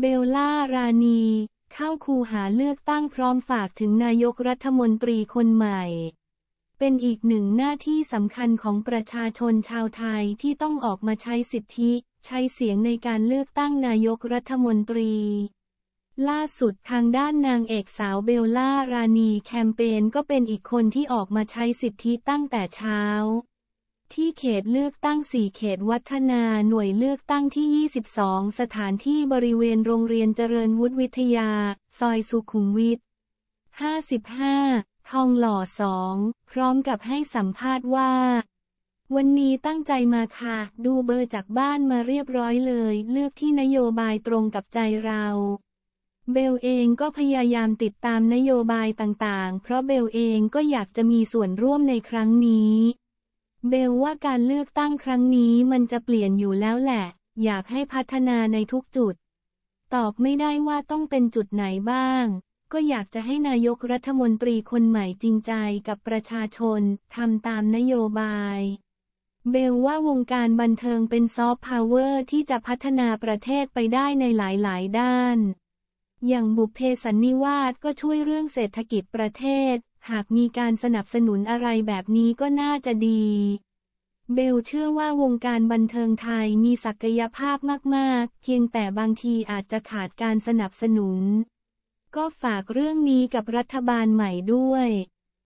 เบลล่า ราณี เข้าคูหาเลือกตั้งพร้อมฝากถึงนายกรัฐมนตรีคนใหม่ เป็นอีกหนึ่งหน้าที่สำคัญของประชาชนชาวไทยที่ต้องออกมาใช้สิทธิ ใช้เสียงในการเลือกตั้งนายกรัฐมนตรี ล่าสุดทางด้านนางเอกสาวเบลล่า ราณีแคมเปญก็เป็นอีกคนที่ออกมาใช้สิทธิตั้งแต่เช้าที่เขตเลือกตั้ง 4 เขตวัฒนาหน่วยเลือกตั้งที่ 22 สถานที่บริเวณโรงเรียนเจริญวุฒิวิทยา ซอยสุขุมวิท 55ทองหล่อ 2 พร้อมกับให้สัมภาษณ์ว่า วันนี้ตั้งใจมาค่ะ ดูเบอร์จากบ้านมาเรียบร้อยเลย เลือกที่นโยบายตรงกับใจเรา เบลเองก็พยายามติดตามนโยบายต่างๆ เพราะเบลเองก็อยากจะมีส่วนร่วมในครั้งนี้เบลว่าการเลือกตั้งครั้งนี้มันจะเปลี่ยนอยู่แล้วแหละ อยากให้พัฒนาในทุกจุด ตอบไม่ได้ว่าต้องเป็นจุดไหนบ้าง ก็อยากจะให้นายกรัฐมนตรีคนใหม่จริงใจกับประชาชนทำตามนโยบาย เบลว่าวงการบันเทิงเป็นซอฟต์พาวเวอร์ ที่จะพัฒนาประเทศไปได้ในหลาย ๆ ด้าน อย่างบุพเพสันนิวาสก็ช่วยเรื่องเศรษฐกิจประเทศหากมีการสนับสนุนอะไรแบบนี้ก็น่าจะดี เบลเชื่อว่าวงการบันเทิงไทยมีศักยภาพมากๆ เพียงแต่บางทีอาจจะขาดการสนับสนุน ก็ฝากเรื่องนี้กับรัฐบาลใหม่ด้วย